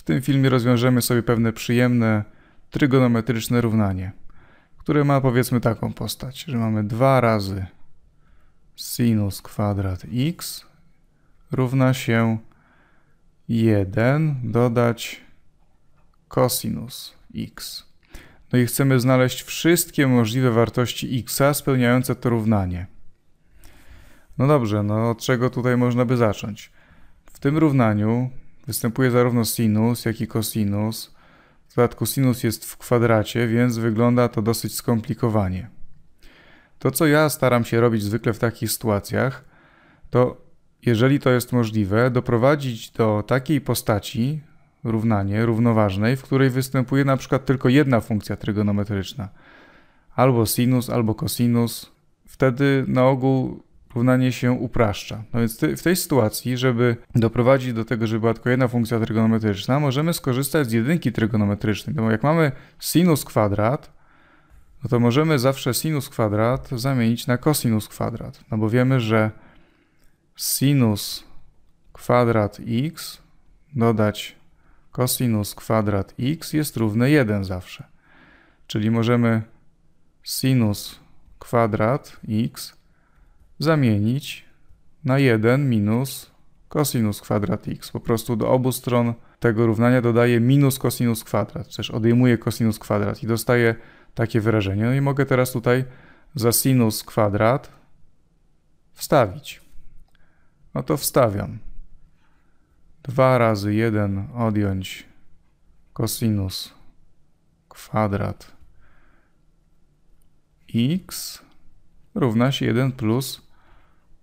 W tym filmie rozwiążemy sobie pewne przyjemne trygonometryczne równanie, które ma powiedzmy taką postać, że mamy 2 razy sinus kwadrat x równa się 1 dodać cosinus x. No i chcemy znaleźć wszystkie możliwe wartości x spełniające to równanie. No dobrze, no od czego tutaj można by zacząć? W tym równaniu Występuje zarówno sinus, jak i kosinus. W dodatku sinus jest w kwadracie, więc wygląda to dosyć skomplikowanie. To, co ja staram się robić zwykle w takich sytuacjach, to jeżeli to jest możliwe, doprowadzić do takiej postaci równanie równoważnej, w której występuje na przykład tylko jedna funkcja trygonometryczna, albo sinus, albo kosinus. Wtedy na ogół Równanie się upraszcza. No więc w tej sytuacji, żeby doprowadzić do tego, żeby była tylko jedna funkcja trygonometryczna, możemy skorzystać z jedynki trygonometrycznej. No jak mamy sinus kwadrat, no to możemy zawsze sinus kwadrat zamienić na kosinus kwadrat, no bo wiemy, że sinus kwadrat x dodać kosinus kwadrat x jest równy 1 zawsze. Czyli możemy sinus kwadrat x zamienić na 1 minus cosinus kwadrat x. Po prostu do obu stron tego równania dodaję minus cosinus kwadrat, też odejmuję cosinus kwadrat i dostaję takie wyrażenie. No i mogę teraz tutaj za sinus kwadrat wstawić. No to wstawiam. 2 razy 1 odjąć cosinus kwadrat x równa się 1 plus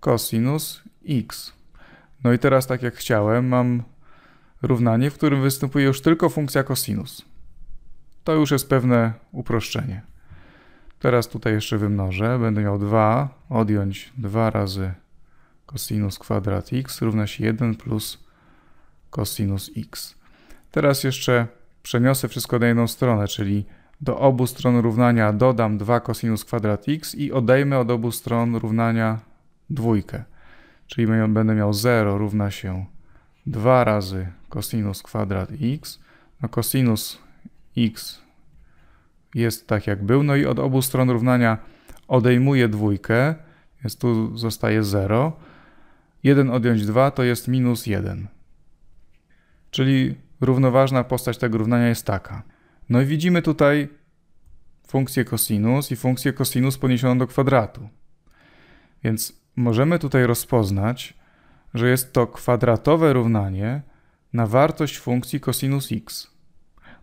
cosinus x. No i teraz tak jak chciałem, mam równanie, w którym występuje już tylko funkcja cosinus. To już jest pewne uproszczenie. Teraz tutaj jeszcze wymnożę, będę miał 2, odjąć 2 razy cosinus kwadrat x równa się 1 plus cosinus x. Teraz jeszcze przeniosę wszystko na jedną stronę, czyli do obu stron równania dodam 2 cosinus kwadrat x i odejmę od obu stron równania dwójkę. Czyli będę miał 0 równa się 2 razy cosinus kwadrat x. No cosinus x jest tak jak był. No i od obu stron równania odejmuję dwójkę, więc tu zostaje 0. 1 odjąć 2 to jest minus 1. Czyli równoważna postać tego równania jest taka. No i widzimy tutaj funkcję cosinus i funkcję cosinus poniesioną do kwadratu. Więc możemy tutaj rozpoznać, że jest to kwadratowe równanie na wartość funkcji cosinus x.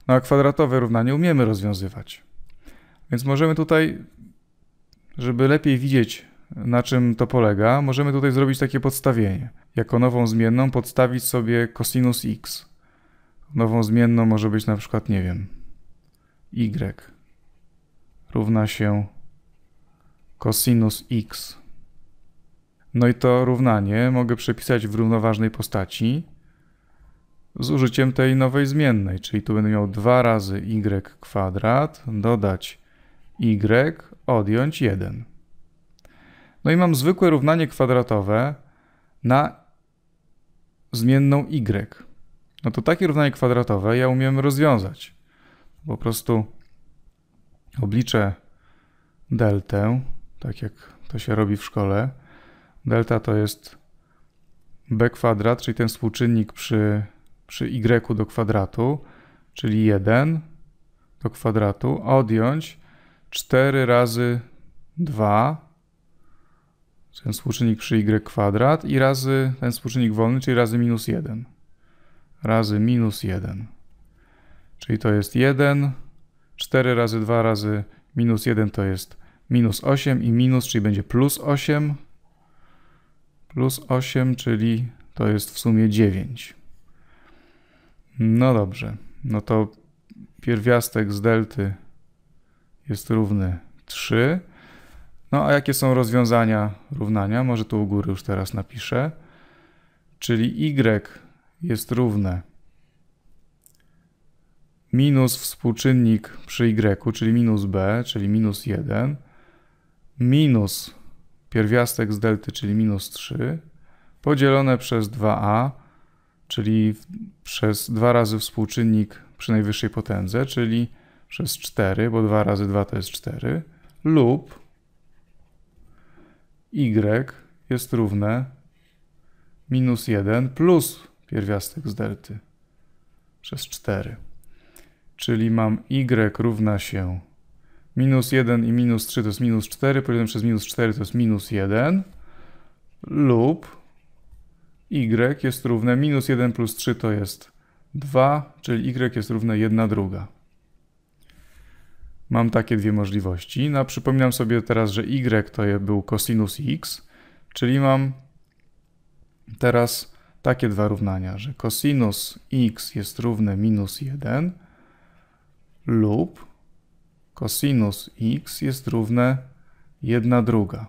No a kwadratowe równanie umiemy rozwiązywać. Więc możemy tutaj, żeby lepiej widzieć, na czym to polega, możemy tutaj zrobić takie podstawienie. Jako nową zmienną podstawić sobie cosinus x. Nową zmienną może być na przykład, nie wiem, y równa się cosinus x no i to równanie mogę przepisać w równoważnej postaci z użyciem tej nowej zmiennej, czyli tu będę miał 2 razy y kwadrat, dodać y, odjąć 1. No i mam zwykłe równanie kwadratowe na zmienną y. No to takie równanie kwadratowe ja umiem rozwiązać. Po prostu obliczę deltę, tak jak to się robi w szkole, delta to jest b kwadrat, czyli ten współczynnik przy, przy y do kwadratu, czyli 1 do kwadratu, odjąć 4 razy 2, ten współczynnik przy y kwadrat i razy ten współczynnik wolny, czyli razy minus 1. Razy minus 1. Czyli to jest 1, 4 razy 2 razy minus 1 to jest minus 8 i minus, czyli będzie plus 8 plus 8, czyli to jest w sumie 9. No dobrze, no to pierwiastek z delty jest równy 3. No a jakie są rozwiązania równania? Może tu u góry już teraz napiszę. Czyli y jest równe minus współczynnik przy y, czyli minus b, czyli minus 1, minus pierwiastek z delty, czyli minus 3, podzielone przez 2a, czyli przez 2 razy współczynnik przy najwyższej potędze, czyli przez 4, bo 2 razy 2 to jest 4, lub y jest równe minus 1 plus pierwiastek z delty przez 4. Czyli mam y równa się Minus 1 i minus 3 to jest minus 4, podzielone przez minus 4 to jest minus 1 lub y jest równe minus 1 plus 3 to jest 2, czyli y jest równe 1 druga. Mam takie dwie możliwości. No, przypominam sobie teraz, że y to był cosinus x, czyli mam teraz takie dwa równania, że cosinus x jest równe minus 1 lub kosinus x jest równe 1 druga.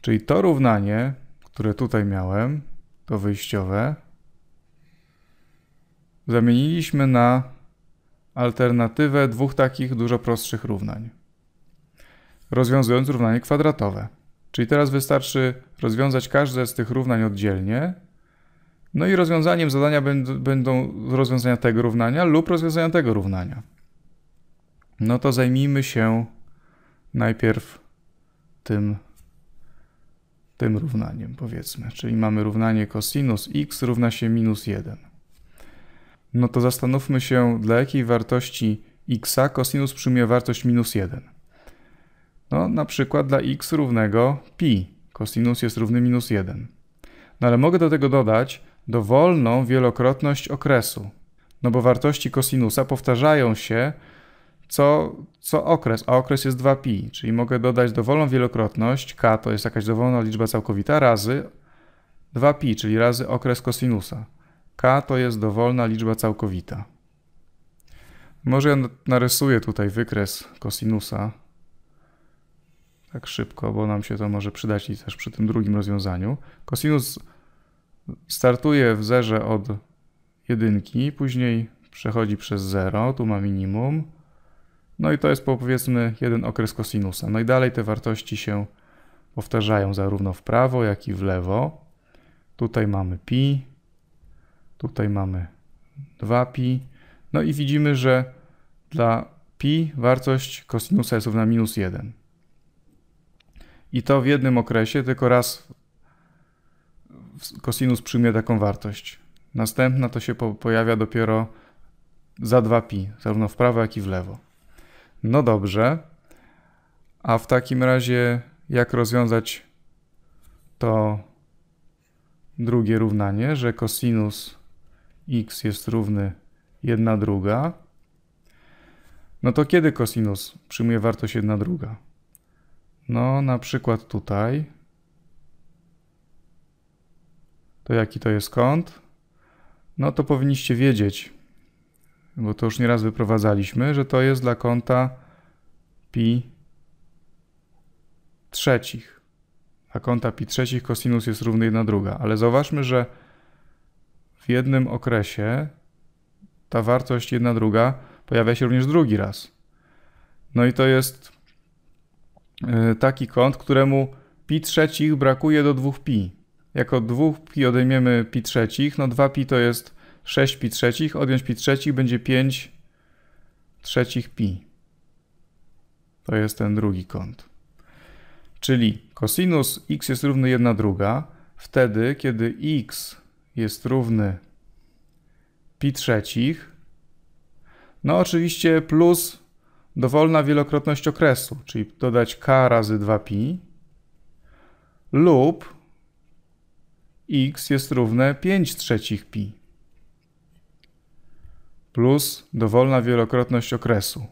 Czyli to równanie, które tutaj miałem, to wyjściowe, zamieniliśmy na alternatywę dwóch takich dużo prostszych równań, rozwiązując równanie kwadratowe. Czyli teraz wystarczy rozwiązać każde z tych równań oddzielnie, no i rozwiązaniem zadania będą rozwiązania tego równania lub rozwiązania tego równania. No to zajmijmy się najpierw tym, tym równaniem, powiedzmy. Czyli mamy równanie cosinus x równa się minus 1. No to zastanówmy się, dla jakiej wartości x cosinus przyjmuje wartość minus 1. No na przykład dla x równego pi. Cosinus jest równy minus 1. No ale mogę do tego dodać dowolną wielokrotność okresu. No bo wartości cosinusa powtarzają się co, co okres, a okres jest 2pi, czyli mogę dodać dowolną wielokrotność, k to jest jakaś dowolna liczba całkowita, razy 2pi, czyli razy okres kosinusa. k to jest dowolna liczba całkowita. Może ja narysuję tutaj wykres kosinusa tak szybko, bo nam się to może przydać i też przy tym drugim rozwiązaniu. Kosinus startuje w zerze od jedynki, później przechodzi przez 0, tu ma minimum, no i to jest powiedzmy jeden okres kosinusa. No i dalej te wartości się powtarzają zarówno w prawo, jak i w lewo. Tutaj mamy pi, tutaj mamy 2pi. No i widzimy, że dla pi wartość kosinusa jest równa minus 1. I to w jednym okresie, tylko raz kosinus przyjmie taką wartość. Następna to się pojawia dopiero za 2pi, zarówno w prawo, jak i w lewo. No dobrze. A w takim razie, jak rozwiązać to drugie równanie, że cosinus x jest równy 1 druga. No to kiedy cosinus przyjmuje wartość 1 druga? No na przykład tutaj. To jaki to jest kąt? No to powinniście wiedzieć, bo to już nieraz wyprowadzaliśmy, że to jest dla kąta pi trzecich. a kąta pi trzecich cosinus jest równy 1 druga, ale zauważmy, że w jednym okresie ta wartość 1 druga pojawia się również drugi raz. No i to jest y, taki kąt, któremu pi trzecich brakuje do 2pi. Jako 2pi odejmiemy pi trzecich, no 2pi to jest 6 pi trzecich, odjąć pi trzecich będzie 5 trzecich pi. To jest ten drugi kąt. Czyli cosinus x jest równy 1 druga, wtedy kiedy x jest równy pi trzecich, no oczywiście plus dowolna wielokrotność okresu, czyli dodać k razy 2pi lub x jest równe 5 trzecich pi plus dowolna wielokrotność okresu.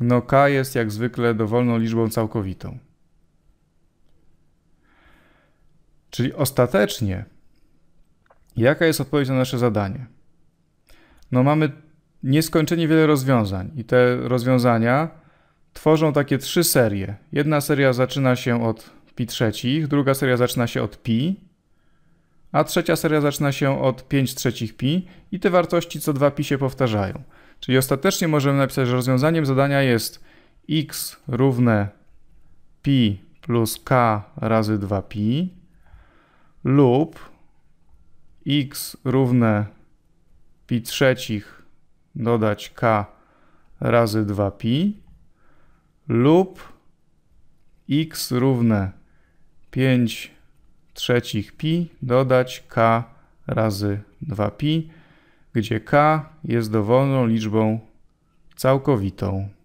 No k jest jak zwykle dowolną liczbą całkowitą. Czyli ostatecznie, jaka jest odpowiedź na nasze zadanie? No mamy nieskończenie wiele rozwiązań i te rozwiązania tworzą takie trzy serie. Jedna seria zaczyna się od pi trzecich, druga seria zaczyna się od pi, a trzecia seria zaczyna się od 5 trzecich pi i te wartości co 2 pi się powtarzają. Czyli ostatecznie możemy napisać, że rozwiązaniem zadania jest x równe pi plus k razy 2 pi lub x równe pi trzecich dodać k razy 2 pi lub x równe 5 trzecich pi dodać k razy 2pi, gdzie k jest dowolną liczbą całkowitą.